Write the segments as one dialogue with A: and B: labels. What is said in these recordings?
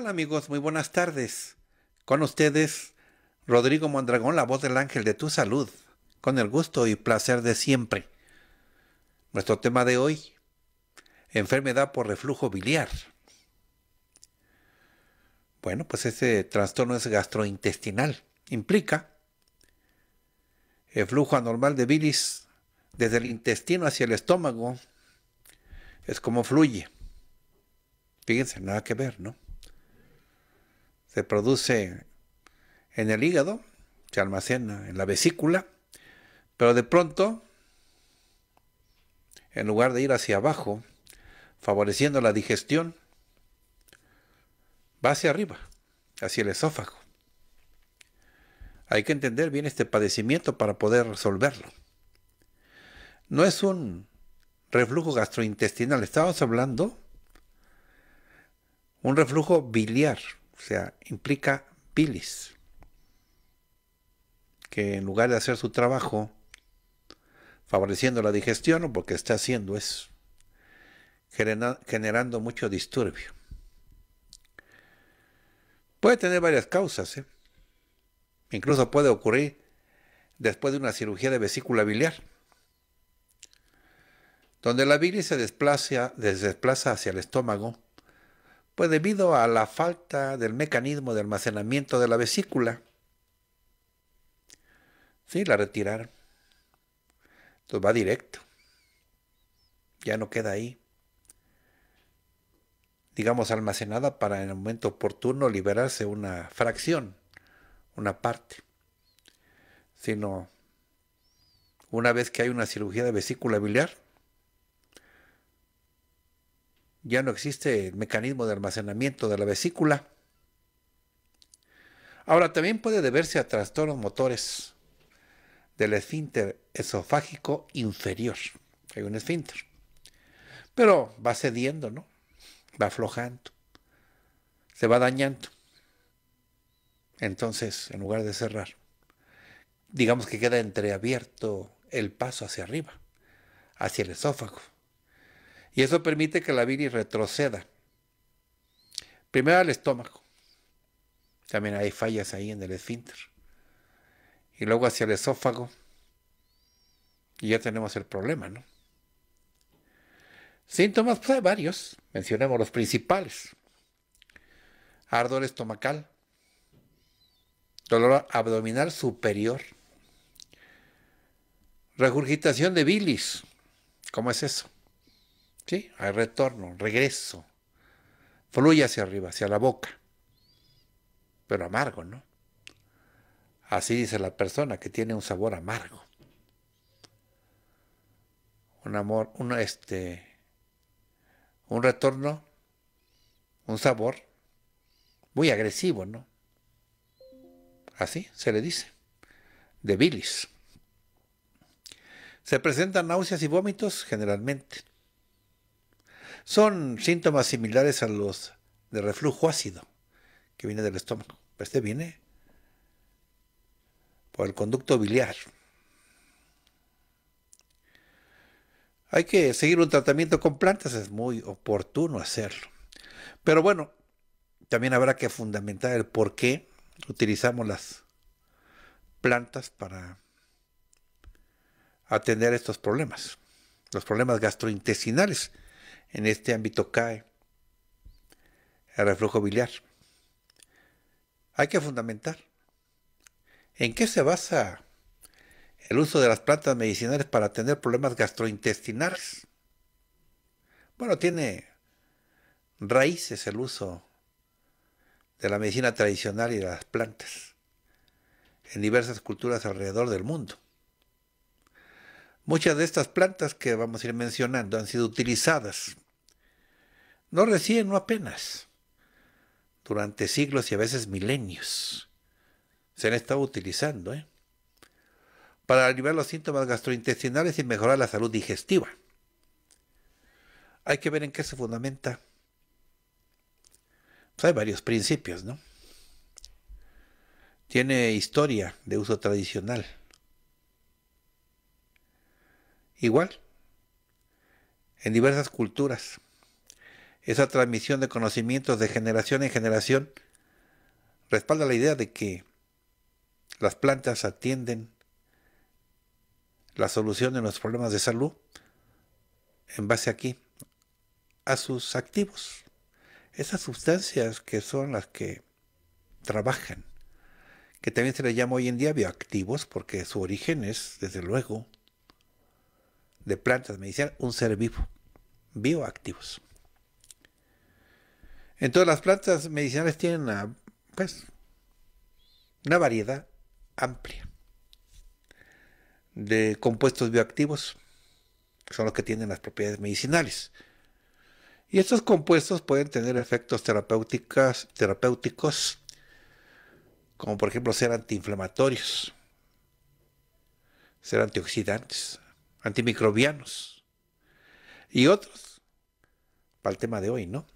A: Hola amigos? Muy buenas tardes. Con ustedes, Rodrigo Mondragón, la voz del ángel de tu salud, con el gusto y placer de siempre. Nuestro tema de hoy, enfermedad por reflujo biliar. Bueno, pues ese trastorno es gastrointestinal. Implica el flujo anormal de bilis desde el intestino hacia el estómago. Es como fluye. Fíjense, nada que ver, ¿no? se produce en el hígado, se almacena en la vesícula, pero de pronto, en lugar de ir hacia abajo, favoreciendo la digestión, va hacia arriba, hacia el esófago. Hay que entender bien este padecimiento para poder resolverlo. No es un reflujo gastrointestinal, estamos hablando un reflujo biliar, o sea, implica bilis, que en lugar de hacer su trabajo favoreciendo la digestión, o porque está haciendo es generando mucho disturbio. Puede tener varias causas, ¿eh? incluso puede ocurrir después de una cirugía de vesícula biliar, donde la bilis se se desplaza hacia el estómago pues debido a la falta del mecanismo de almacenamiento de la vesícula, sí, la retirar Entonces va directo. Ya no queda ahí. Digamos almacenada para en el momento oportuno liberarse una fracción, una parte. Sino una vez que hay una cirugía de vesícula biliar, ya no existe el mecanismo de almacenamiento de la vesícula. Ahora, también puede deberse a trastornos motores del esfínter esofágico inferior. Hay un esfínter. Pero va cediendo, ¿no? Va aflojando. Se va dañando. Entonces, en lugar de cerrar, digamos que queda entreabierto el paso hacia arriba, hacia el esófago. Y eso permite que la bilis retroceda. Primero al estómago. También hay fallas ahí en el esfínter. Y luego hacia el esófago. Y ya tenemos el problema, ¿no? Síntomas, pues hay varios. Mencionemos los principales. Ardor estomacal. Dolor abdominal superior. Regurgitación de bilis. ¿Cómo es eso? ¿sí? Hay retorno, regreso. Fluye hacia arriba, hacia la boca. Pero amargo, ¿no? Así dice la persona que tiene un sabor amargo. Un amor, un este un retorno, un sabor muy agresivo, ¿no? Así se le dice. De bilis. Se presentan náuseas y vómitos generalmente. Son síntomas similares a los de reflujo ácido que viene del estómago. Este viene por el conducto biliar. Hay que seguir un tratamiento con plantas, es muy oportuno hacerlo. Pero bueno, también habrá que fundamentar el por qué utilizamos las plantas para atender estos problemas, los problemas gastrointestinales en este ámbito cae el reflujo biliar. Hay que fundamentar. ¿En qué se basa el uso de las plantas medicinales para tener problemas gastrointestinales? Bueno, tiene raíces el uso de la medicina tradicional y de las plantas en diversas culturas alrededor del mundo. Muchas de estas plantas que vamos a ir mencionando han sido utilizadas no recién, no apenas. Durante siglos y a veces milenios se han estado utilizando ¿eh? para aliviar los síntomas gastrointestinales y mejorar la salud digestiva. Hay que ver en qué se fundamenta. Pues hay varios principios, ¿no? Tiene historia de uso tradicional. Igual, en diversas culturas esa transmisión de conocimientos de generación en generación, respalda la idea de que las plantas atienden la solución de los problemas de salud en base aquí a sus activos, esas sustancias que son las que trabajan, que también se les llama hoy en día bioactivos porque su origen es, desde luego, de plantas medicinales, un ser vivo, bioactivos. Entonces las plantas medicinales tienen una, pues, una variedad amplia de compuestos bioactivos, que son los que tienen las propiedades medicinales. Y estos compuestos pueden tener efectos terapéuticas, terapéuticos, como por ejemplo ser antiinflamatorios, ser antioxidantes, antimicrobianos y otros, para el tema de hoy, ¿no?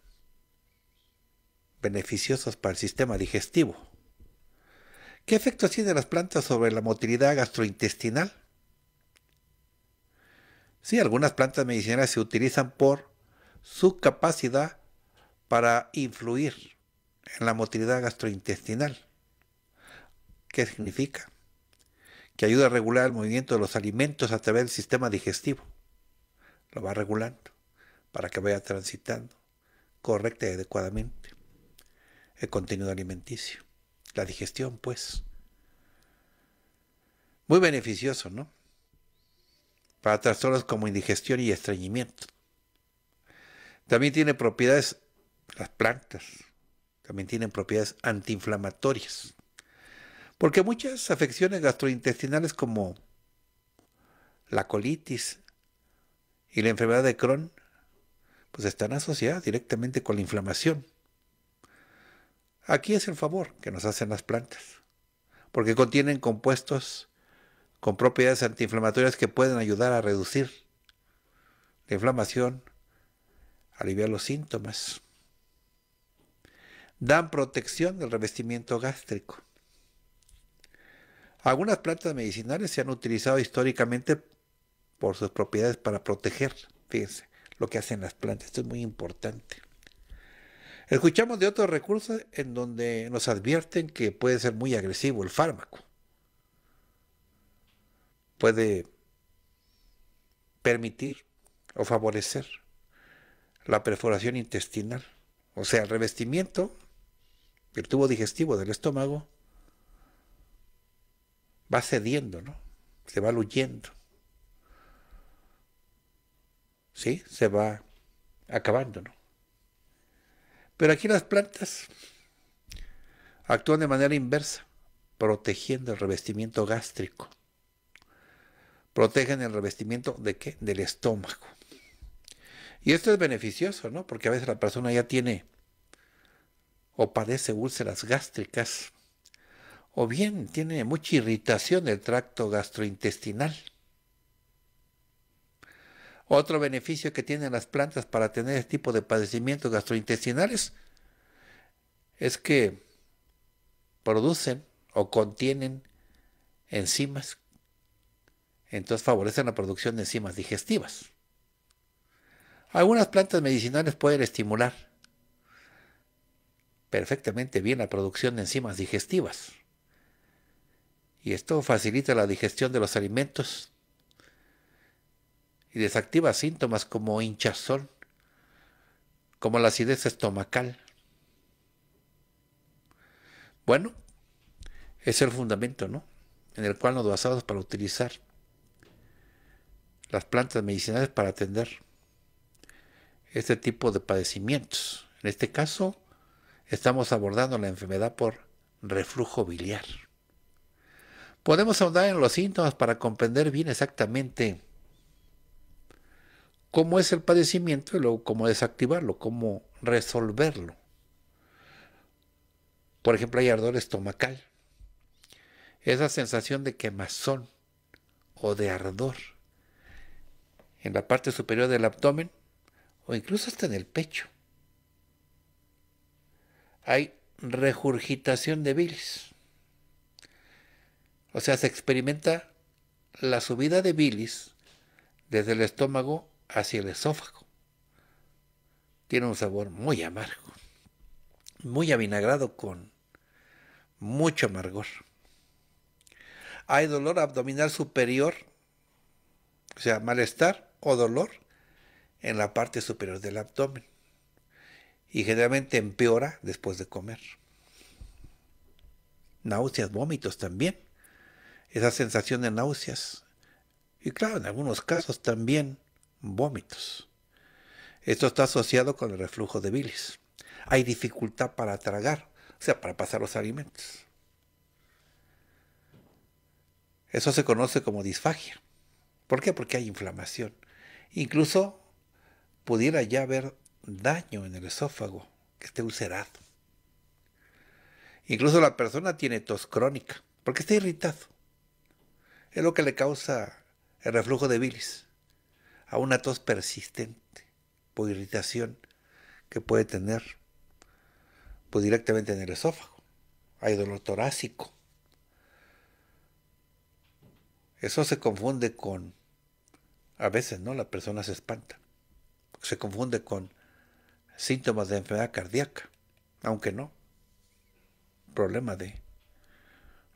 A: beneficiosos para el sistema digestivo. ¿Qué efectos tienen las plantas sobre la motilidad gastrointestinal? Sí, algunas plantas medicinales se utilizan por su capacidad para influir en la motilidad gastrointestinal. ¿Qué significa? Que ayuda a regular el movimiento de los alimentos a través del sistema digestivo. Lo va regulando para que vaya transitando correcta y adecuadamente el contenido alimenticio. La digestión, pues. Muy beneficioso, ¿no? Para trastornos como indigestión y estreñimiento. También tiene propiedades, las plantas, también tienen propiedades antiinflamatorias. Porque muchas afecciones gastrointestinales como la colitis y la enfermedad de Crohn, pues están asociadas directamente con la inflamación. Aquí es el favor que nos hacen las plantas, porque contienen compuestos con propiedades antiinflamatorias que pueden ayudar a reducir la inflamación, aliviar los síntomas. Dan protección del revestimiento gástrico. Algunas plantas medicinales se han utilizado históricamente por sus propiedades para proteger, fíjense, lo que hacen las plantas. Esto es muy importante. Escuchamos de otros recursos en donde nos advierten que puede ser muy agresivo el fármaco. Puede permitir o favorecer la perforación intestinal, o sea, el revestimiento del tubo digestivo del estómago va cediendo, ¿no? Se va luyendo. ¿Sí? Se va acabando, ¿no? Pero aquí las plantas actúan de manera inversa, protegiendo el revestimiento gástrico. Protegen el revestimiento de qué? Del estómago. Y esto es beneficioso, ¿no? Porque a veces la persona ya tiene o padece úlceras gástricas, o bien tiene mucha irritación del tracto gastrointestinal. Otro beneficio que tienen las plantas para tener este tipo de padecimientos gastrointestinales es que producen o contienen enzimas. Entonces favorecen la producción de enzimas digestivas. Algunas plantas medicinales pueden estimular perfectamente bien la producción de enzimas digestivas. Y esto facilita la digestión de los alimentos y desactiva síntomas como hinchazón, como la acidez estomacal. Bueno, es el fundamento, ¿no? En el cual nos basamos para utilizar las plantas medicinales para atender este tipo de padecimientos. En este caso, estamos abordando la enfermedad por reflujo biliar. Podemos ahondar en los síntomas para comprender bien exactamente cómo es el padecimiento y luego cómo desactivarlo, cómo resolverlo. Por ejemplo, hay ardor estomacal. Esa sensación de quemazón o de ardor en la parte superior del abdomen o incluso hasta en el pecho. Hay regurgitación de bilis. O sea, se experimenta la subida de bilis desde el estómago hacia el esófago. Tiene un sabor muy amargo, muy avinagrado con mucho amargor. Hay dolor abdominal superior, o sea, malestar o dolor en la parte superior del abdomen. Y generalmente empeora después de comer. Náuseas, vómitos también. Esa sensación de náuseas. Y claro, en algunos casos también vómitos. Esto está asociado con el reflujo de bilis. Hay dificultad para tragar, o sea, para pasar los alimentos. Eso se conoce como disfagia. ¿Por qué? Porque hay inflamación. Incluso pudiera ya haber daño en el esófago, que esté ulcerado. Incluso la persona tiene tos crónica, porque está irritado. Es lo que le causa el reflujo de bilis a una tos persistente por irritación que puede tener pues directamente en el esófago. Hay dolor torácico. Eso se confunde con, a veces, ¿no? La persona se espanta. Se confunde con síntomas de enfermedad cardíaca, aunque no. Problema de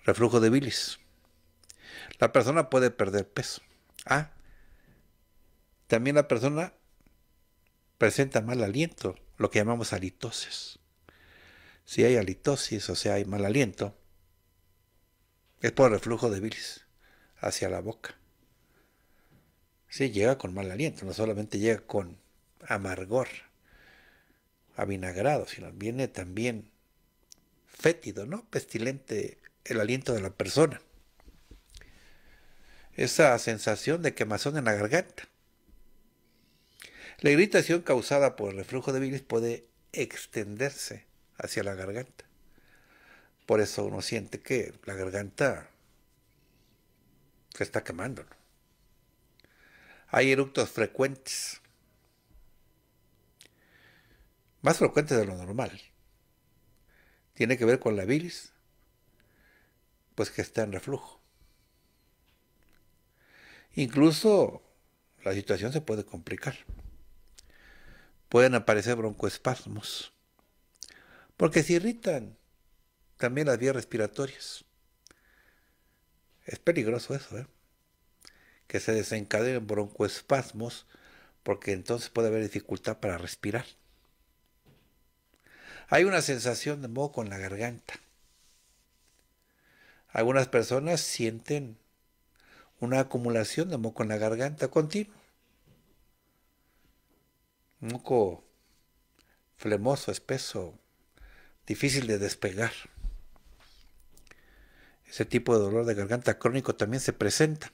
A: reflujo de bilis. La persona puede perder peso. Ah, también la persona presenta mal aliento, lo que llamamos halitosis. Si hay halitosis, o sea, hay mal aliento, es por reflujo de bilis hacia la boca. si llega con mal aliento, no solamente llega con amargor, avinagrado, sino viene también fétido, ¿no? Pestilente el aliento de la persona. Esa sensación de quemazón en la garganta. La irritación causada por el reflujo de bilis puede extenderse hacia la garganta. Por eso uno siente que la garganta se está quemando. Hay eructos frecuentes, más frecuentes de lo normal. Tiene que ver con la bilis, pues que está en reflujo. Incluso la situación se puede complicar pueden aparecer broncoespasmos, porque se irritan también las vías respiratorias. Es peligroso eso, ¿eh? que se desencadenen broncoespasmos, porque entonces puede haber dificultad para respirar. Hay una sensación de moco en la garganta. Algunas personas sienten una acumulación de moco en la garganta continua moco flemoso, espeso, difícil de despegar. Ese tipo de dolor de garganta crónico también se presenta.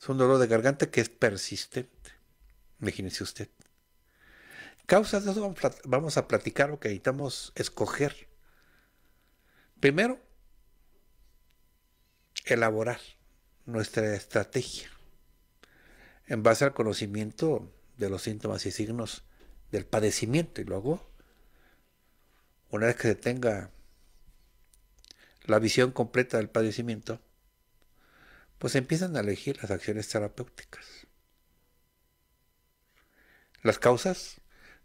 A: Es un dolor de garganta que es persistente. Imagínese usted. Causas de eso vamos a platicar o que necesitamos escoger. Primero, elaborar nuestra estrategia en base al conocimiento de los síntomas y signos del padecimiento y luego, una vez que se tenga la visión completa del padecimiento, pues empiezan a elegir las acciones terapéuticas. Las causas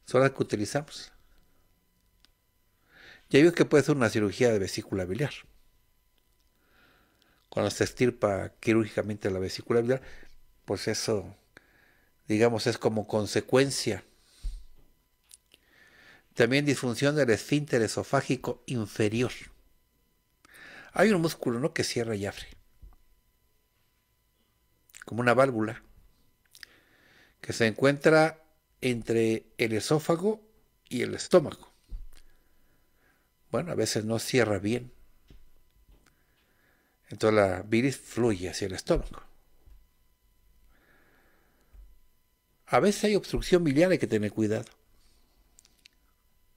A: son las que utilizamos. Ya vio que puede ser una cirugía de vesícula biliar. Cuando se estirpa quirúrgicamente la vesícula biliar, pues eso digamos, es como consecuencia. También disfunción del esfínter esofágico inferior. Hay un músculo, ¿no? Que cierra y abre. Como una válvula. Que se encuentra entre el esófago y el estómago. Bueno, a veces no cierra bien. Entonces la viris fluye hacia el estómago. A veces hay obstrucción biliar, hay que tener cuidado.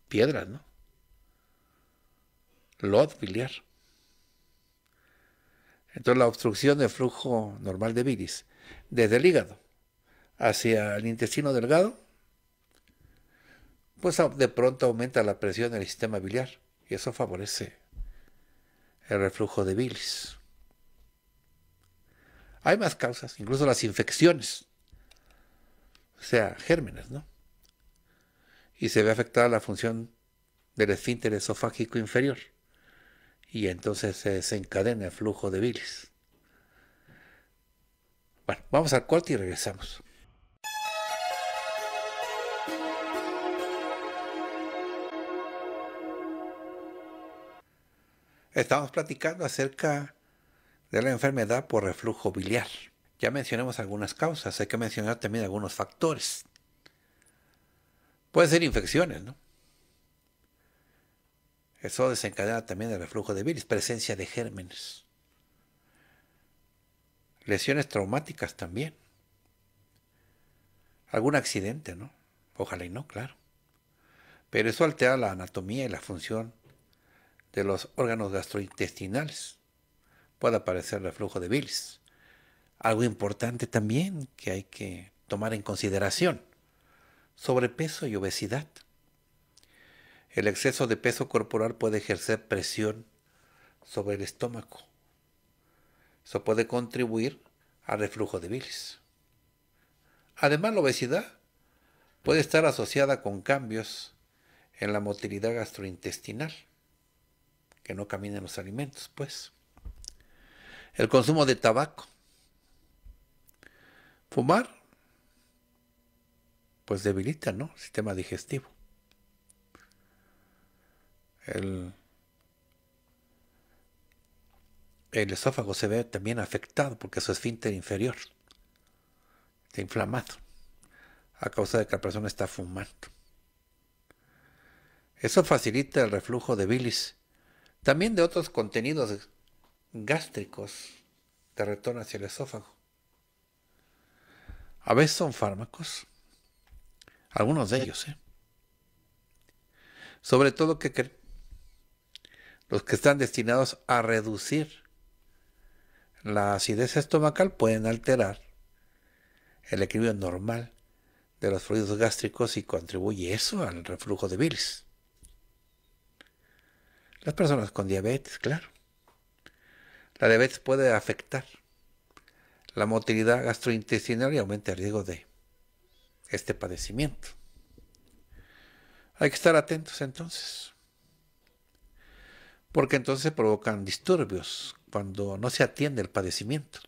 A: Piedras, ¿no? Lod biliar. Entonces la obstrucción de flujo normal de bilis, desde el hígado hacia el intestino delgado, pues de pronto aumenta la presión del sistema biliar y eso favorece el reflujo de bilis. Hay más causas, incluso las infecciones o sea, gérmenes, ¿no? Y se ve afectada la función del esfínter esofágico inferior. Y entonces se desencadena el flujo de bilis. Bueno, vamos al corte y regresamos. Estamos platicando acerca de la enfermedad por reflujo biliar. Ya mencionamos algunas causas, hay que mencionar también algunos factores. Puede ser infecciones, ¿no? Eso desencadena también el reflujo de bilis, presencia de gérmenes. Lesiones traumáticas también. Algún accidente, ¿no? Ojalá y no, claro. Pero eso altera la anatomía y la función de los órganos gastrointestinales. Puede aparecer reflujo de bilis. Algo importante también que hay que tomar en consideración. Sobrepeso y obesidad. El exceso de peso corporal puede ejercer presión sobre el estómago. Eso puede contribuir al reflujo de bilis. Además, la obesidad puede estar asociada con cambios en la motilidad gastrointestinal, que no caminen los alimentos, pues. El consumo de tabaco Fumar, pues debilita, El sistema digestivo. El, esófago se ve también afectado porque su esfínter inferior está inflamado a causa de que la persona está fumando. Eso facilita el reflujo de bilis, también de otros contenidos gástricos de retorna hacia el esófago. A veces son fármacos, algunos de ellos, ¿eh? sobre todo que, los que están destinados a reducir la acidez estomacal pueden alterar el equilibrio normal de los fluidos gástricos y contribuye eso al reflujo de bilis. Las personas con diabetes, claro. La diabetes puede afectar la motilidad gastrointestinal y aumenta el riesgo de este padecimiento. Hay que estar atentos entonces, porque entonces se provocan disturbios cuando no se atiende el padecimiento.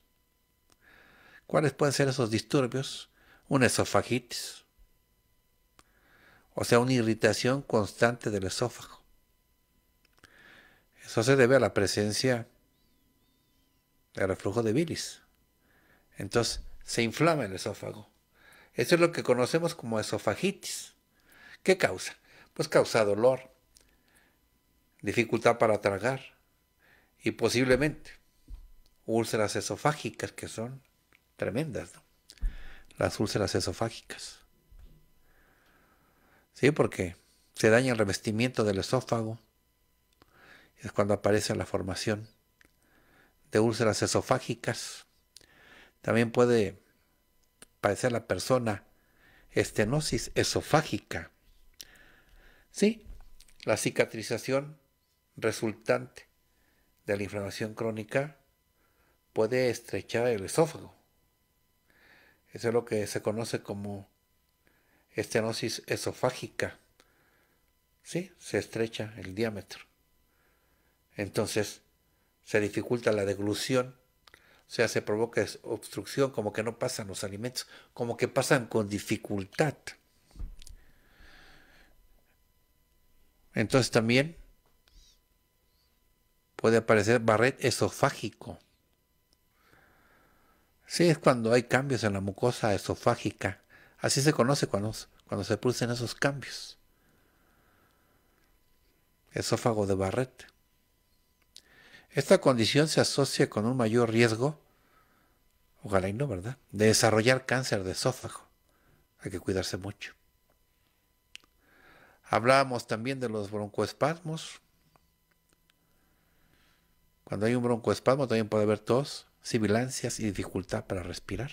A: ¿Cuáles pueden ser esos disturbios? Una esofagitis, o sea, una irritación constante del esófago. Eso se debe a la presencia del reflujo de bilis. Entonces se inflama el esófago. Eso es lo que conocemos como esofagitis. ¿Qué causa? Pues causa dolor, dificultad para tragar y posiblemente úlceras esofágicas que son tremendas, ¿no? Las úlceras esofágicas. ¿Sí? Porque se daña el revestimiento del esófago. Es cuando aparece la formación de úlceras esofágicas también puede padecer la persona estenosis esofágica. Sí, la cicatrización resultante de la inflamación crónica puede estrechar el esófago. Eso es lo que se conoce como estenosis esofágica. Sí, se estrecha el diámetro. Entonces, se dificulta la deglución o sea, se provoca obstrucción, como que no pasan los alimentos, como que pasan con dificultad. Entonces también puede aparecer barret esofágico. Sí, es cuando hay cambios en la mucosa esofágica. Así se conoce cuando, cuando se producen esos cambios. Esófago de barret. Esta condición se asocia con un mayor riesgo ojalá y no, ¿verdad? De desarrollar cáncer de esófago. Hay que cuidarse mucho. Hablábamos también de los broncoespasmos. Cuando hay un broncoespasmo también puede haber tos, sibilancias y dificultad para respirar.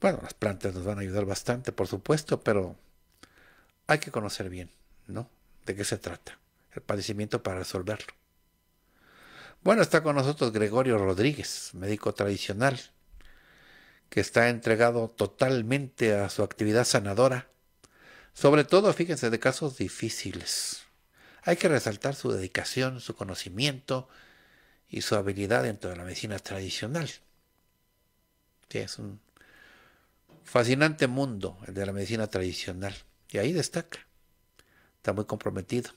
A: Bueno, las plantas nos van a ayudar bastante, por supuesto, pero hay que conocer bien, ¿no? ¿De qué se trata? El padecimiento para resolverlo. Bueno, está con nosotros Gregorio Rodríguez, médico tradicional, que está entregado totalmente a su actividad sanadora, sobre todo, fíjense, de casos difíciles. Hay que resaltar su dedicación, su conocimiento y su habilidad dentro de la medicina tradicional. es un fascinante mundo el de la medicina tradicional. Y ahí destaca. Está muy comprometido.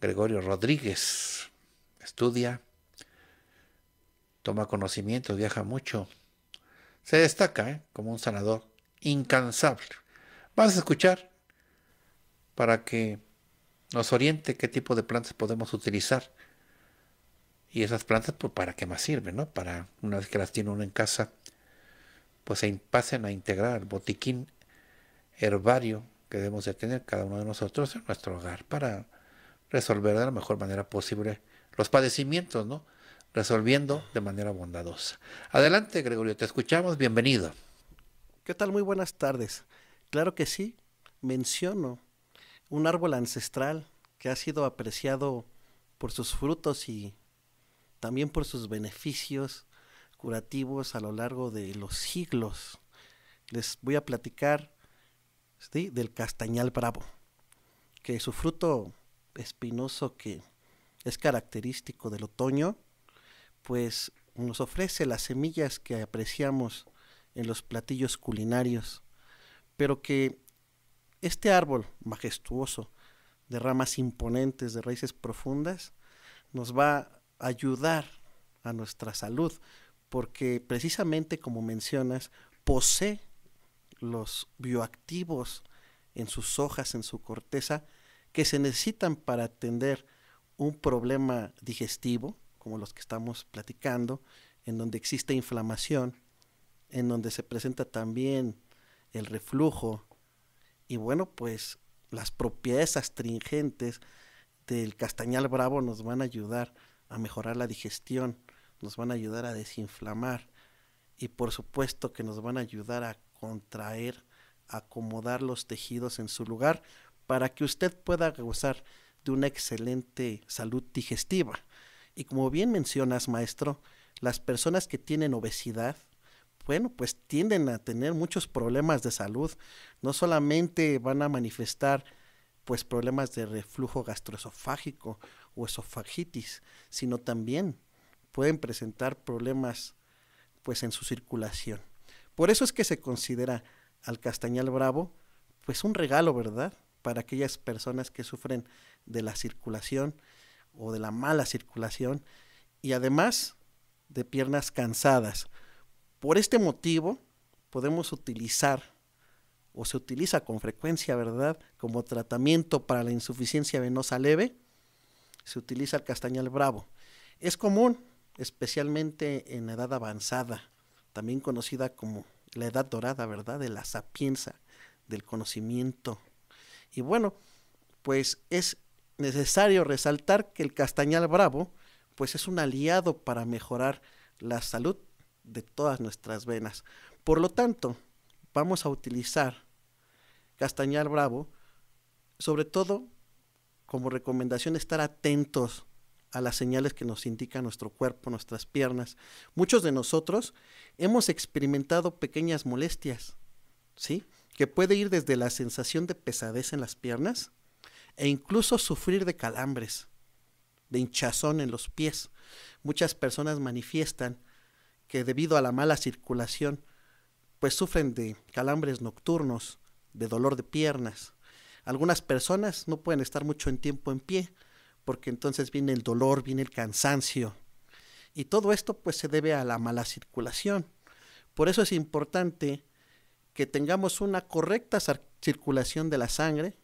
A: Gregorio Rodríguez, estudia, toma conocimientos, viaja mucho. Se destaca ¿eh? como un sanador incansable. Vas a escuchar para que nos oriente qué tipo de plantas podemos utilizar. Y esas plantas, pues, ¿para qué más sirven? No? Para, una vez que las tiene uno en casa, pues se pasen a integrar el botiquín herbario que debemos de tener cada uno de nosotros en nuestro hogar para resolver de la mejor manera posible los padecimientos, ¿no? Resolviendo
B: de manera bondadosa. Adelante, Gregorio, te escuchamos, bienvenido. ¿Qué tal? Muy buenas tardes. Claro que sí, menciono un árbol ancestral que ha sido apreciado por sus frutos y también por sus beneficios curativos a lo largo de los siglos. Les voy a platicar del castañal bravo, que su fruto espinoso que es característico del otoño, pues nos ofrece las semillas que apreciamos en los platillos culinarios, pero que este árbol majestuoso, de ramas imponentes, de raíces profundas, nos va a ayudar a nuestra salud, porque precisamente como mencionas, posee los bioactivos en sus hojas, en su corteza, que se necesitan para atender un problema digestivo, como los que estamos platicando, en donde existe inflamación, en donde se presenta también el reflujo y bueno, pues las propiedades astringentes del castañal bravo nos van a ayudar a mejorar la digestión, nos van a ayudar a desinflamar y por supuesto que nos van a ayudar a contraer, acomodar los tejidos en su lugar para que usted pueda gozar una excelente salud digestiva. Y como bien mencionas, maestro, las personas que tienen obesidad, bueno, pues tienden a tener muchos problemas de salud. No solamente van a manifestar pues problemas de reflujo gastroesofágico o esofagitis, sino también pueden presentar problemas pues en su circulación. Por eso es que se considera al castañal bravo pues un regalo, ¿verdad? para aquellas personas que sufren de la circulación o de la mala circulación y además de piernas cansadas. Por este motivo podemos utilizar o se utiliza con frecuencia, ¿verdad? Como tratamiento para la insuficiencia venosa leve, se utiliza el castañal bravo. Es común, especialmente en edad avanzada, también conocida como la edad dorada, ¿verdad? De la sapienza, del conocimiento, y bueno, pues es necesario resaltar que el castañal bravo, pues es un aliado para mejorar la salud de todas nuestras venas. Por lo tanto, vamos a utilizar castañal bravo, sobre todo como recomendación estar atentos a las señales que nos indica nuestro cuerpo, nuestras piernas. Muchos de nosotros hemos experimentado pequeñas molestias, ¿sí? que puede ir desde la sensación de pesadez en las piernas e incluso sufrir de calambres, de hinchazón en los pies. Muchas personas manifiestan que debido a la mala circulación, pues sufren de calambres nocturnos, de dolor de piernas. Algunas personas no pueden estar mucho en tiempo en pie, porque entonces viene el dolor, viene el cansancio. Y todo esto pues se debe a la mala circulación. Por eso es importante que tengamos una correcta circulación de la sangre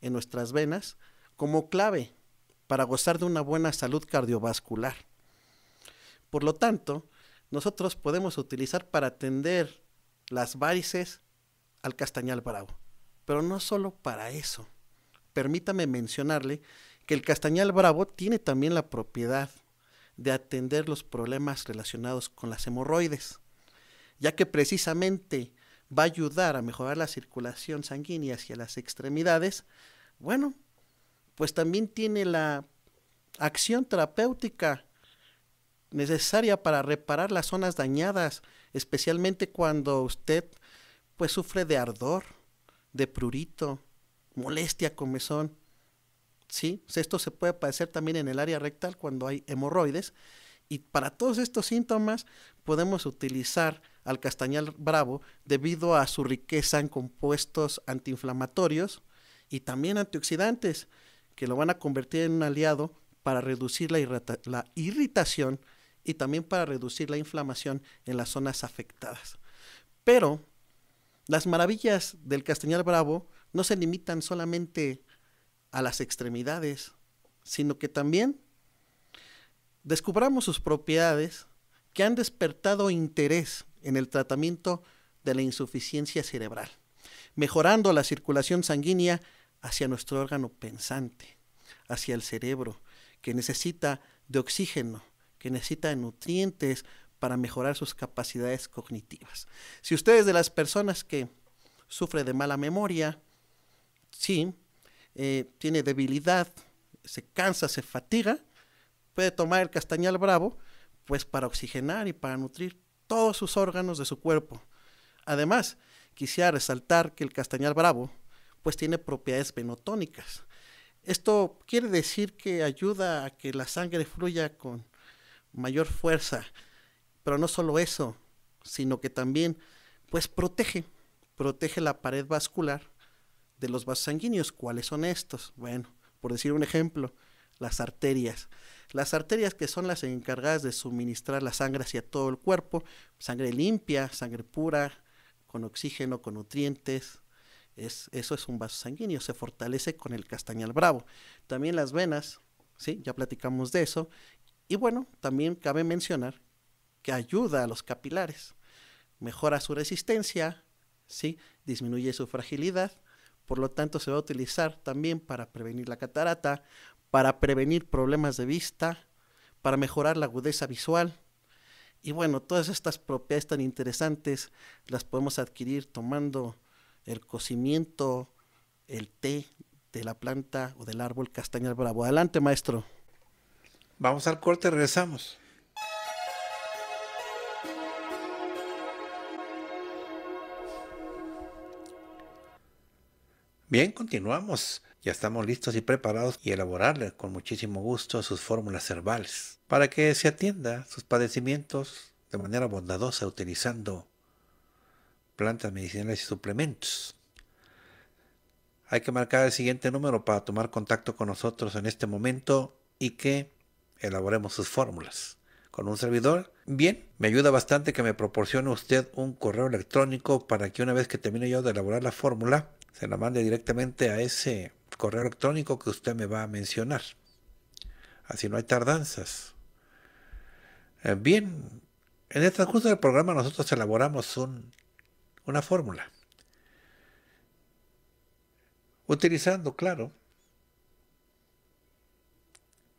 B: en nuestras venas como clave para gozar de una buena salud cardiovascular. Por lo tanto, nosotros podemos utilizar para atender las varices al castañal bravo. Pero no solo para eso. Permítame mencionarle que el castañal bravo tiene también la propiedad de atender los problemas relacionados con las hemorroides, ya que precisamente va a ayudar a mejorar la circulación sanguínea hacia las extremidades, bueno, pues también tiene la acción terapéutica necesaria para reparar las zonas dañadas, especialmente cuando usted pues sufre de ardor, de prurito, molestia, comezón. Sí, esto se puede padecer también en el área rectal cuando hay hemorroides y para todos estos síntomas podemos utilizar al castañal bravo debido a su riqueza en compuestos antiinflamatorios y también antioxidantes, que lo van a convertir en un aliado para reducir la, irritación y también para reducir la inflamación en las zonas afectadas. Pero las maravillas del castañal bravo no se limitan solamente a las extremidades, sino que también descubramos sus propiedades que han despertado interés en el tratamiento de la insuficiencia cerebral, mejorando la circulación sanguínea hacia nuestro órgano pensante, hacia el cerebro, que necesita de oxígeno, que necesita de nutrientes para mejorar sus capacidades cognitivas. Si usted es de las personas que sufre de mala memoria, sí, eh, tiene debilidad, se cansa, se fatiga, puede tomar el castañal bravo, pues para oxigenar y para nutrir todos sus órganos de su cuerpo. Además, quisiera resaltar que el castañal bravo pues tiene propiedades venotónicas. Esto quiere decir que ayuda a que la sangre fluya con mayor fuerza, pero no solo eso, sino que también pues protege, protege la pared vascular de los vasos sanguíneos. ¿Cuáles son estos? Bueno, por decir un ejemplo, las arterias. Las arterias que son las encargadas de suministrar la sangre hacia todo el cuerpo, sangre limpia, sangre pura, con oxígeno, con nutrientes, eso es un vaso sanguíneo, se fortalece con el castañal bravo. También las venas, ¿sí? ya platicamos de eso. Y bueno, también cabe mencionar que ayuda a los capilares, mejora su resistencia, ¿sí? disminuye su fragilidad, por lo tanto se va a utilizar también para prevenir la catarata, para prevenir problemas de vista, para mejorar la agudeza visual. Y bueno, todas estas propiedades tan interesantes las podemos adquirir tomando el cocimiento, el té de la planta o del árbol castaño. bravo. Adelante, maestro. Vamos al corte, regresamos.
A: Bien, continuamos. Ya estamos listos y preparados y elaborarle con muchísimo gusto sus fórmulas herbales para que se atienda sus padecimientos de manera bondadosa utilizando plantas medicinales y suplementos. Hay que marcar el siguiente número para tomar contacto con nosotros en este momento y que elaboremos sus fórmulas con un servidor. Bien, me ayuda bastante que me proporcione usted un correo electrónico para que una vez que termine yo de elaborar la fórmula, se la mande directamente a ese correo electrónico que usted me va a mencionar. Así no hay tardanzas. Eh, bien, en el transcurso del programa nosotros elaboramos una fórmula. Utilizando, claro,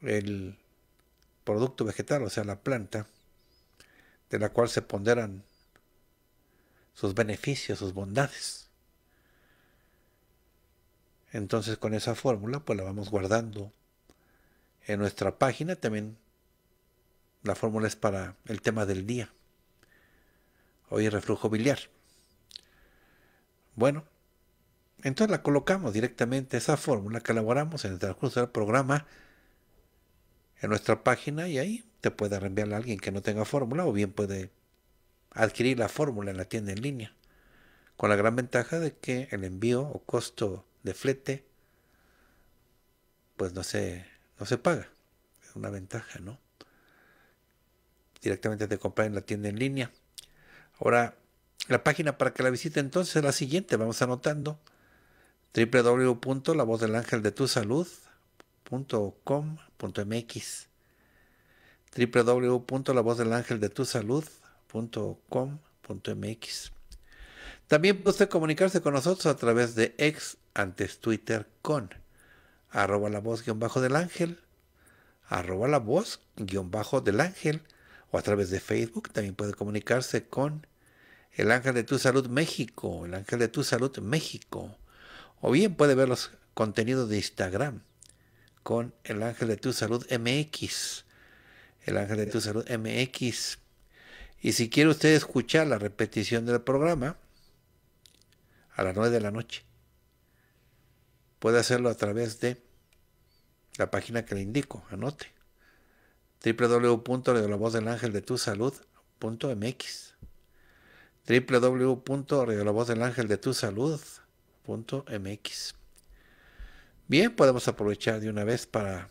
A: el producto vegetal, o sea, la planta, de la cual se ponderan sus beneficios, sus bondades. Entonces con esa fórmula pues la vamos guardando en nuestra página. También la fórmula es para el tema del día. Hoy reflujo biliar. Bueno, entonces la colocamos directamente, esa fórmula que elaboramos en el transcurso del programa, en nuestra página y ahí te puede reenviar a alguien que no tenga fórmula o bien puede adquirir la fórmula en la tienda en línea, con la gran ventaja de que el envío o costo de flete, pues no se, no se paga. Es una ventaja, ¿no? Directamente te compran en la tienda en línea. Ahora, la página para que la visite entonces es la siguiente, vamos anotando www.lavozdelangeldetusalud.com.mx www.lavozdelangeldetusalud.com.mx También puede usted comunicarse con nosotros a través de ex antes Twitter con arroba la voz guión bajo del ángel, arroba la voz guión bajo del ángel, o a través de Facebook también puede comunicarse con el ángel de tu salud México, el ángel de tu salud México, o bien puede ver los contenidos de Instagram con el ángel de tu salud MX, el ángel de tu salud MX. Y si quiere usted escuchar la repetición del programa, a las 9 de la noche, Puede hacerlo a través de la página que le indico, anote www.radiolavozdelangeldetusalud.mx www.radiolavozdelangeldetusalud.mx Bien, podemos aprovechar de una vez para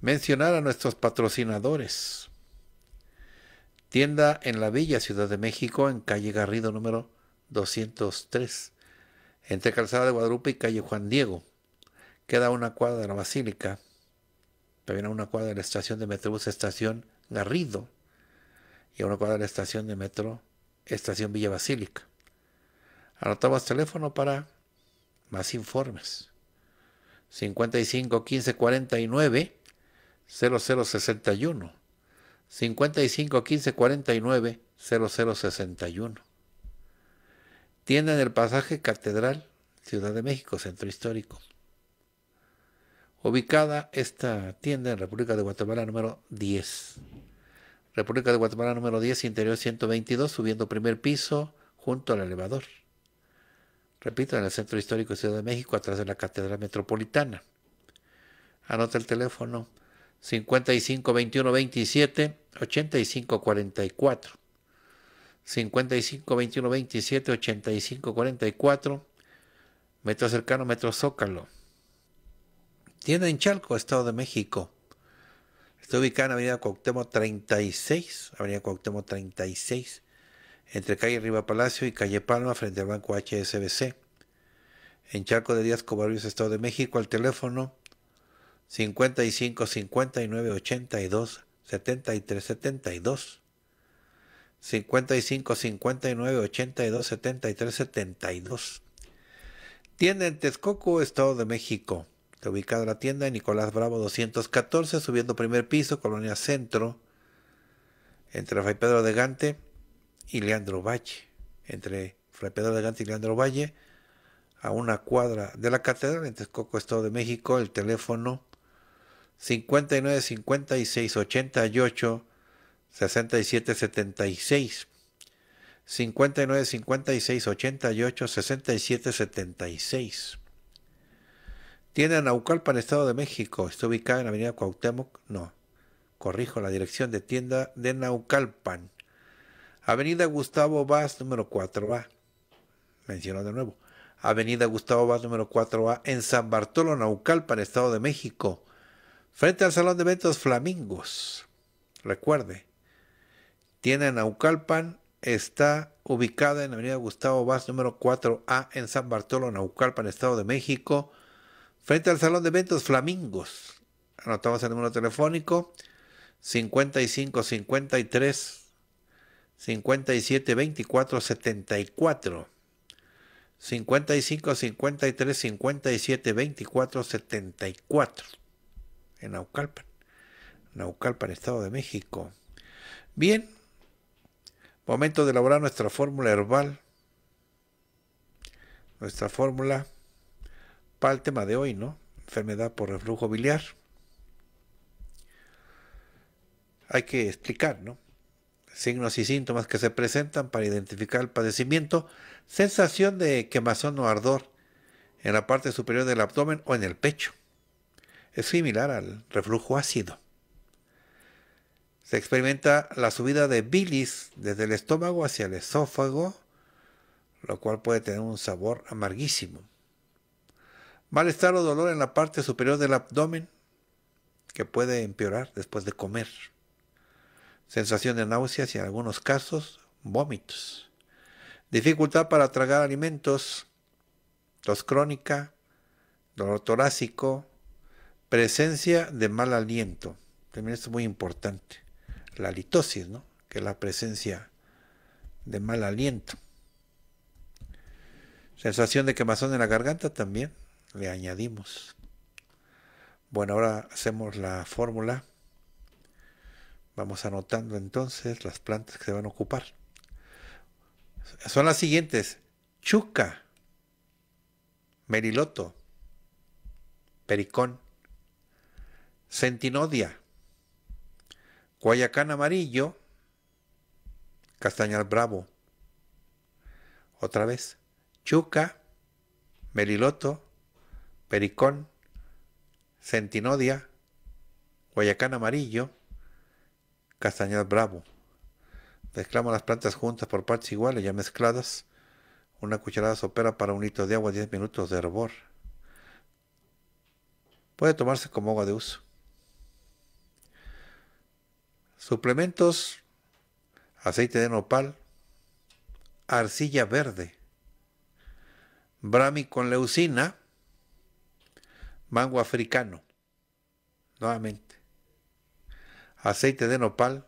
A: mencionar a nuestros patrocinadores. Tienda en la Villa Ciudad de México, en calle Garrido número 203 entre Calzada de Guadalupe y calle Juan Diego. Queda una cuadra de la Basílica, también a una cuadra de la estación de Metrobús, estación Garrido, y a una cuadra de la estación de Metro, estación Villa Basílica. Anotamos teléfono para más informes. 55 15 49 0061. 55 15 49 0061 tienda en el pasaje Catedral, Ciudad de México, Centro Histórico. Ubicada esta tienda en República de Guatemala número 10. República de Guatemala número 10, interior 122, subiendo primer piso junto al elevador. Repito, en el Centro Histórico de Ciudad de México, atrás de la Catedral Metropolitana. Anota el teléfono 55 21 55 21 27 85 44. Metro cercano, Metro Zócalo. Tienda en Chalco, Estado de México. Está ubicada en Avenida coctemo 36, Avenida coctemo 36, entre calle Riva Palacio y calle Palma, frente al Banco HSBC. En Chalco de Díaz Cobarrios, Estado de México, al teléfono 55 59 82 73 72. 55 59 82 73 72. Tienda en Texcoco, Estado de México. Está ubicada la tienda en Nicolás Bravo 214, subiendo primer piso, Colonia Centro, entre Fray Pedro de Gante y Leandro Valle. Entre Fray Pedro de Gante y Leandro Valle, a una cuadra de la catedral en Texcoco, Estado de México, el teléfono 59 56 88 6776. sesenta 59 88 67 76 Tienda Naucalpan, Estado de México. Está ubicada en Avenida Cuauhtémoc. No, corrijo la dirección de tienda de Naucalpan. Avenida Gustavo Vaz, número 4A. Menciono de nuevo. Avenida Gustavo Vaz, número 4A, en San Bartolo, Naucalpan, Estado de México. Frente al Salón de Eventos Flamingos. Recuerde, tiene Naucalpan está ubicada en la avenida Gustavo Vaz, número 4A, en San Bartolo, Naucalpan, Estado de México, frente al Salón de Eventos Flamingos. Anotamos el número telefónico 55 53 57 24 74. 55 53 57 24 74. En Naucalpan. Naucalpan, Estado de México. Bien, Momento de elaborar nuestra fórmula herbal. Nuestra fórmula para el tema de hoy, ¿no? Enfermedad por reflujo biliar. Hay que explicar, ¿no? Signos y síntomas que se presentan para identificar el padecimiento. Sensación de quemazón o ardor en la parte superior del abdomen o en el pecho. Es similar al reflujo ácido se experimenta la subida de bilis desde el estómago hacia el esófago, lo cual puede tener un sabor amarguísimo. Malestar o dolor en la parte superior del abdomen, que puede empeorar después de comer. Sensación de náuseas y en algunos casos vómitos. Dificultad para tragar alimentos, tos crónica, dolor torácico, presencia de mal aliento. También esto es muy importante la litosis, ¿no? que es la presencia de mal aliento. Sensación de quemazón en la garganta también le añadimos. Bueno, ahora hacemos la fórmula. Vamos anotando entonces las plantas que se van a ocupar. Son las siguientes. Chuca, meriloto, pericón, centinodia, Guayacán amarillo, castañal bravo. Otra vez, chuca, meliloto, pericón, centinodia, guayacán amarillo, castañal bravo. Mezclamos las plantas juntas por partes iguales, ya mezcladas. Una cucharada sopera para un litro de agua, 10 minutos de hervor. Puede tomarse como agua de uso. Suplementos, aceite de nopal, arcilla verde, brami con leucina, mango africano, nuevamente, aceite de nopal,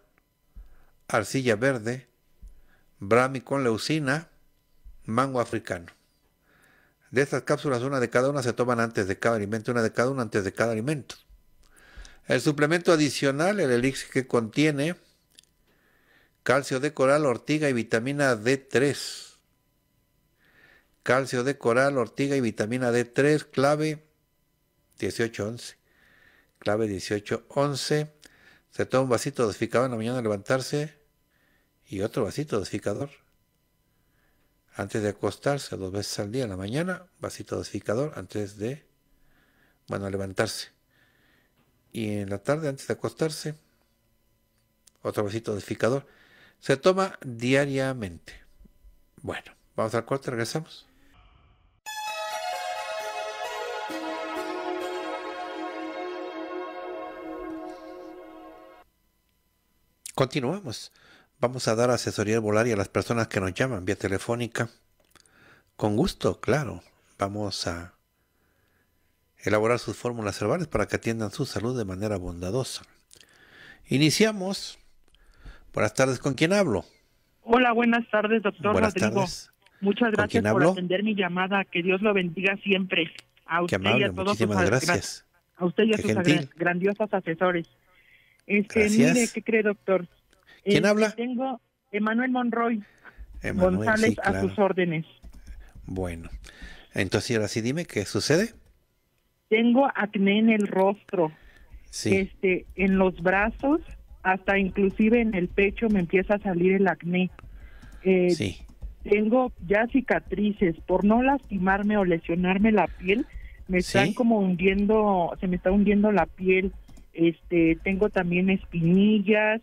A: arcilla verde, brami con leucina, mango africano. De estas cápsulas, una de cada una se toman antes de cada alimento, una de cada una antes de cada alimento. El suplemento adicional, el elixir que contiene calcio de coral, ortiga y vitamina D3. Calcio de coral, ortiga y vitamina D3, clave 1811. Clave 1811. Se toma un vasito dosificador en la mañana al levantarse y otro vasito dosificador. Antes de acostarse, dos veces al día en la mañana, vasito dosificador antes de, bueno, levantarse y en la tarde antes de acostarse, otro besito desficador, se toma diariamente. Bueno, vamos al corte, regresamos. Continuamos. Vamos a dar asesoría y a las personas que nos llaman vía telefónica. Con gusto, claro. Vamos a elaborar sus fórmulas herbales para que atiendan su salud de manera bondadosa. Iniciamos. Buenas tardes, ¿con quién hablo?
C: Hola, buenas tardes, doctor buenas Muchas gracias por atender mi llamada. Que Dios lo bendiga siempre. A usted y a todos sus gracias. A usted y a sus grandiosos asesores. Este, gracias. ¿qué cree, doctor? ¿Quién este, habla? Tengo Emanuel Monroy González a sus órdenes.
A: Bueno, entonces ahora sí dime qué sucede.
C: Tengo acné en el rostro, este, en los brazos, hasta inclusive en el pecho me empieza a salir el acné. Eh, tengo ya cicatrices. Por no lastimarme o lesionarme la piel, me están como hundiendo, se me está hundiendo la piel. Este, tengo también espinillas.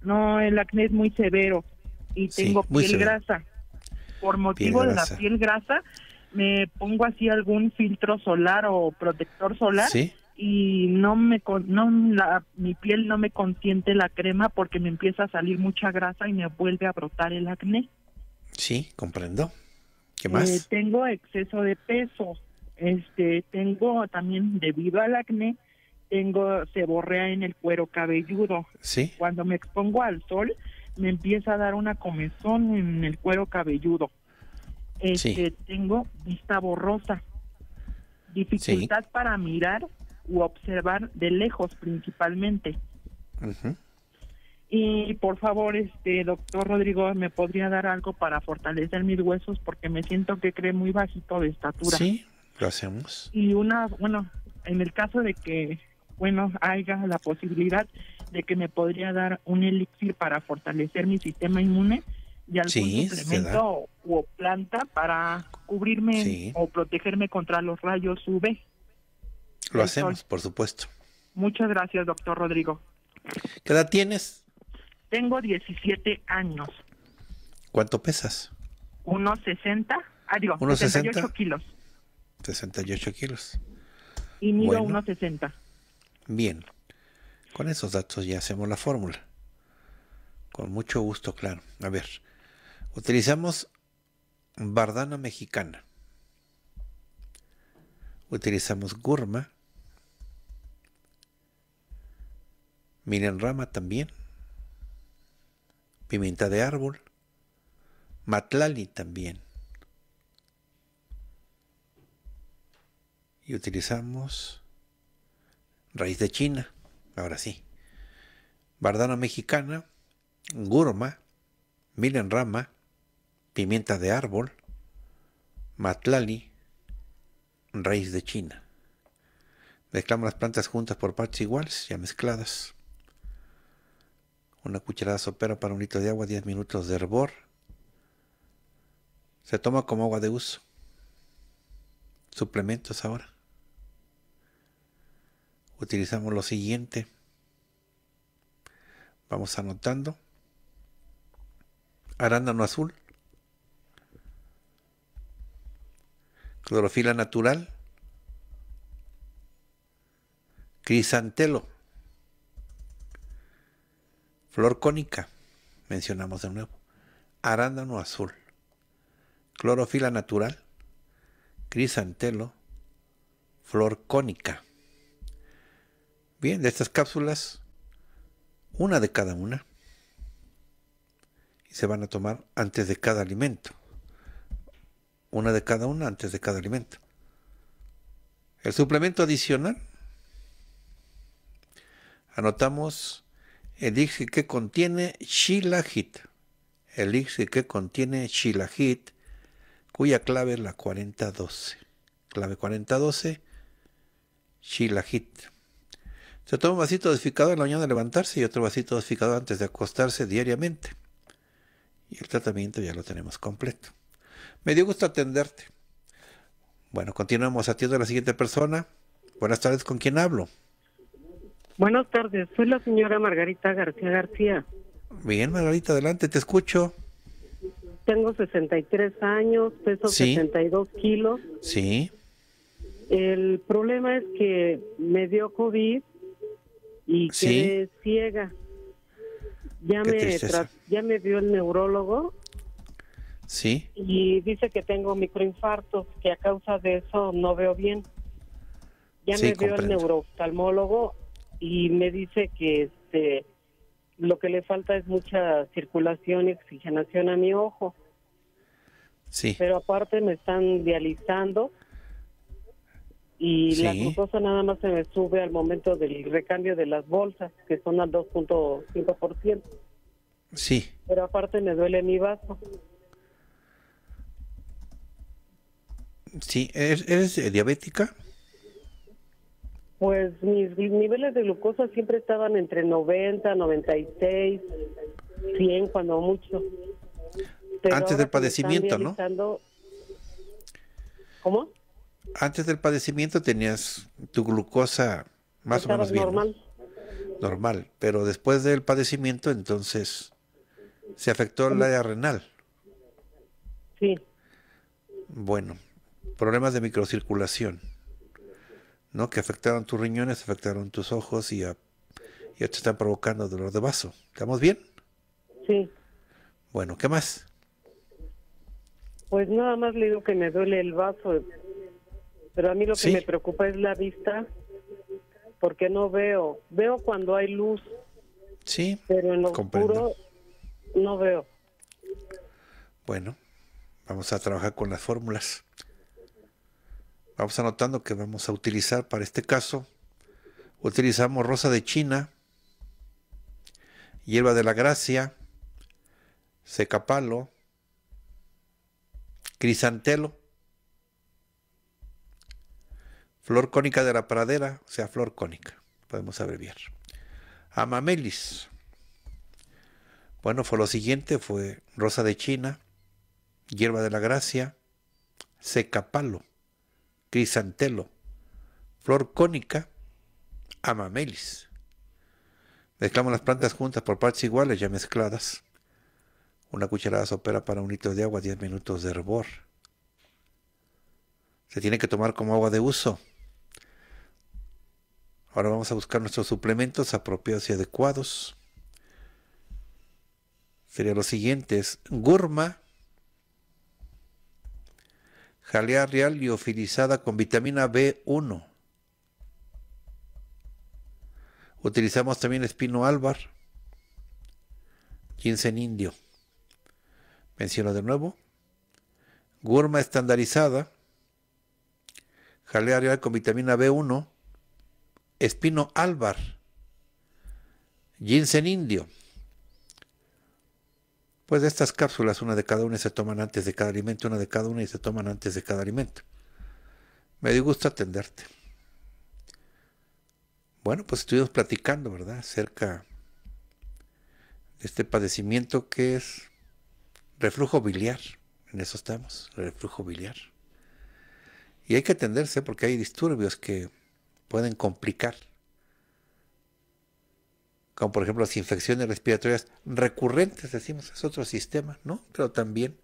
C: No, el acné es muy severo y tengo piel grasa. Por motivo de la piel grasa, me pongo así algún filtro solar o protector solar. y no me no mi piel no me consiente la crema porque me empieza a salir mucha grasa y me vuelve a brotar el acné.
A: Sí, comprendo. ¿Qué eh, más?
C: tengo exceso de peso. Este, tengo también debido al acné tengo se borrea en el cuero cabelludo. Sí. Cuando me expongo al sol me empieza a dar una comezón en el cuero cabelludo este, que tengo vista borrosa, dificultad para mirar u observar de lejos principalmente. Y por favor, este doctor Rodrigo, ¿me podría dar algo para fortalecer mis huesos? Porque me siento que cree muy bajito de estatura. Sí,
A: lo hacemos.
C: Y una, bueno, en el caso de que, bueno, haya la posibilidad de que me podría dar un elixir para fortalecer mi sistema inmune y algún sí, suplemento planta para cubrirme o protegerme contra los rayos UV. Lo hacemos,
A: por supuesto.
C: Muchas gracias, doctor Rodrigo. ¿Qué edad tienes? Tengo 17 años.
A: ¿Cuánto pesas?
C: Unos 60, ah, digo, 68
A: kilos. 68 kilos.
C: Y mido 1.60.
A: Bien. Con esos datos ya hacemos la fórmula. Con mucho gusto, claro. A ver, utilizamos bardana mexicana. Utilizamos gurma, rama también, pimienta de árbol, matlali también. Y utilizamos raíz de China, ahora sí. Bardana mexicana, gurma, milenrama, pimienta de árbol, matlali, raíz de China. Mezclamos las plantas juntas por partes iguales, ya mezcladas. Una cucharada sopera para un litro de agua, 10 minutos de hervor. Se toma como agua de uso. Suplementos ahora. Utilizamos lo siguiente. Vamos anotando. Arándano azul, Clorofila natural. Crisantelo. Flor cónica, mencionamos de nuevo. Arándano azul. Clorofila natural. Crisantelo. Flor cónica. Bien, de estas cápsulas, una de cada una. Y se van a tomar antes de cada alimento una de cada una antes de cada alimento. El suplemento adicional, anotamos el elixir que contiene shilajit, el elixir que contiene shilajit, cuya clave es la 4012. Clave 4012, shilajit. Se toma un vasito dosificado en la mañana de levantarse y otro vasito dosificado antes de acostarse diariamente. Y el tratamiento ya lo tenemos completo. Me dio gusto atenderte. Bueno, continuamos. Atiendo a la siguiente persona. Buenas tardes, ¿con quién hablo?
D: Buenas tardes, soy la señora Margarita García García.
A: Bien, Margarita, adelante, te escucho.
D: Tengo 63 años, peso y 62 kilos. Sí. El problema es que me dio COVID
A: y que
D: es ciega. Ya me, ya me vio el neurólogo Sí. Y dice que tengo microinfartos, que a causa de eso no veo bien.
A: Ya me vio el
D: neurooftalmólogo y me dice que este lo que le falta es mucha circulación y oxigenación a mi ojo. Sí. Pero aparte me están dializando y la glucosa nada más se me sube al momento del recambio de las bolsas, que son al 2.5%. Sí. Pero aparte me duele mi vaso.
A: Sí, ¿eres, eh, diabética?
D: Pues mis, niveles de glucosa siempre estaban entre 90, 96, 100 cuando mucho. Antes del padecimiento, ¿no?
A: ¿Cómo? Antes del padecimiento tenías tu glucosa más o menos bien. Normal. Normal, pero después del padecimiento entonces se afectó el área renal. Sí. Bueno, problemas de microcirculación, ¿no? Que afectaron tus riñones, afectaron tus ojos y ya, te están provocando dolor de vaso. ¿Estamos bien? Sí. Bueno, ¿qué más?
D: Pues nada más le digo que me duele el vaso, pero a mí lo que me preocupa es la vista, porque no veo. Veo cuando hay luz.
A: Sí. Pero en lo no veo. Bueno, vamos a trabajar con las fórmulas. Vamos anotando que vamos a utilizar para este caso. Utilizamos rosa de China, hierba de la gracia, secapalo, crisantelo, flor cónica de la pradera, o sea, flor cónica, podemos abreviar. Amamelis. Bueno, fue lo siguiente, fue rosa de China, hierba de la gracia, secapalo, crisantelo, flor cónica, amamelis. Mezclamos las plantas juntas por partes iguales ya mezcladas. Una cucharada sopera para un litro de agua, 10 minutos de hervor. Se tiene que tomar como agua de uso. Ahora vamos a buscar nuestros suplementos apropiados y adecuados. Sería los siguientes. Gurma, jalea real liofilizada con vitamina B1. Utilizamos también espino álvar, ginseng indio. Menciono de nuevo. Gurma estandarizada, jalea real con vitamina B1, espino álvar, ginseng indio. Pues de estas cápsulas, una de cada una se toman antes de cada alimento, una de cada una y se toman antes de cada alimento. Me dio gusto atenderte. Bueno, pues estuvimos platicando, ¿verdad?, acerca de este padecimiento que es reflujo biliar. En eso estamos, reflujo biliar. Y hay que atenderse porque hay disturbios que pueden complicar como por ejemplo las infecciones respiratorias recurrentes, decimos, es otro sistema, ¿no? Pero también,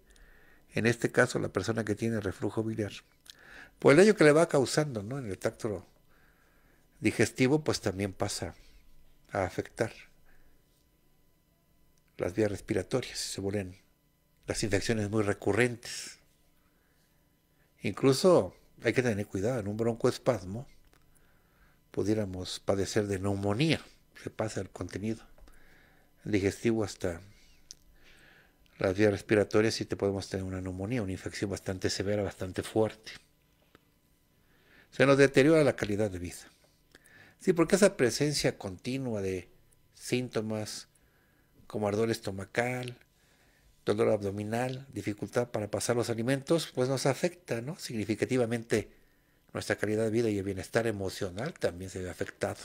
A: en este caso, la persona que tiene reflujo biliar. Pues el daño que le va causando, ¿no? En el tacto digestivo, pues también pasa a afectar las vías respiratorias, se vuelven las infecciones muy recurrentes. Incluso hay que tener cuidado, en un broncoespasmo pudiéramos padecer de neumonía se pasa el contenido digestivo hasta las vías respiratorias y te podemos tener una neumonía, una infección bastante severa, bastante fuerte. Se nos deteriora la calidad de vida. Sí, porque esa presencia continua de síntomas como ardor estomacal, dolor abdominal, dificultad para pasar los alimentos, pues nos afecta ¿no? significativamente nuestra calidad de vida y el bienestar emocional también se ve afectado.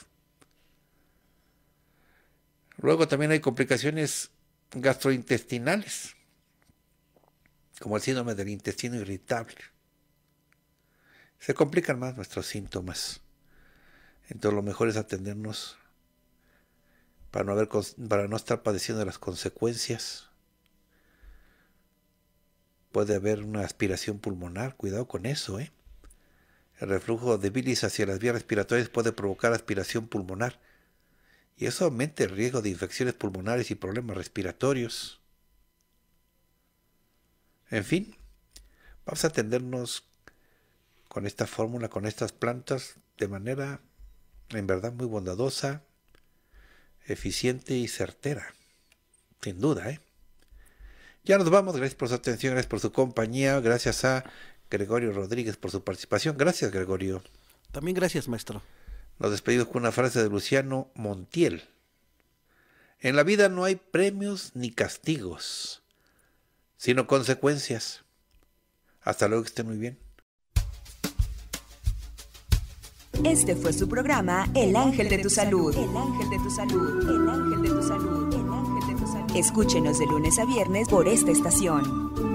A: Luego también hay complicaciones gastrointestinales, como el síndrome del intestino irritable. Se complican más nuestros síntomas. Entonces lo mejor es atendernos para no, haber, para no estar padeciendo las consecuencias. Puede haber una aspiración pulmonar, cuidado con eso. ¿eh? El reflujo de bilis hacia las vías respiratorias puede provocar aspiración pulmonar y eso aumenta el riesgo de infecciones pulmonares y problemas respiratorios. En fin, vamos a atendernos con esta fórmula, con estas plantas, de manera en verdad muy bondadosa, eficiente y certera. Sin duda, ¿eh? Ya nos vamos, gracias por su atención, gracias por su compañía, gracias a Gregorio Rodríguez por su participación. Gracias, Gregorio.
B: También gracias, maestro.
A: Nos despedimos con una frase de Luciano Montiel. En la vida no hay premios ni castigos, sino consecuencias. Hasta luego, que estén muy bien. Este fue su programa El Ángel
C: de tu Salud. El
B: Ángel de tu Salud. El Ángel de tu Salud. El Ángel de tu Salud. Escúchenos de lunes a viernes por esta estación.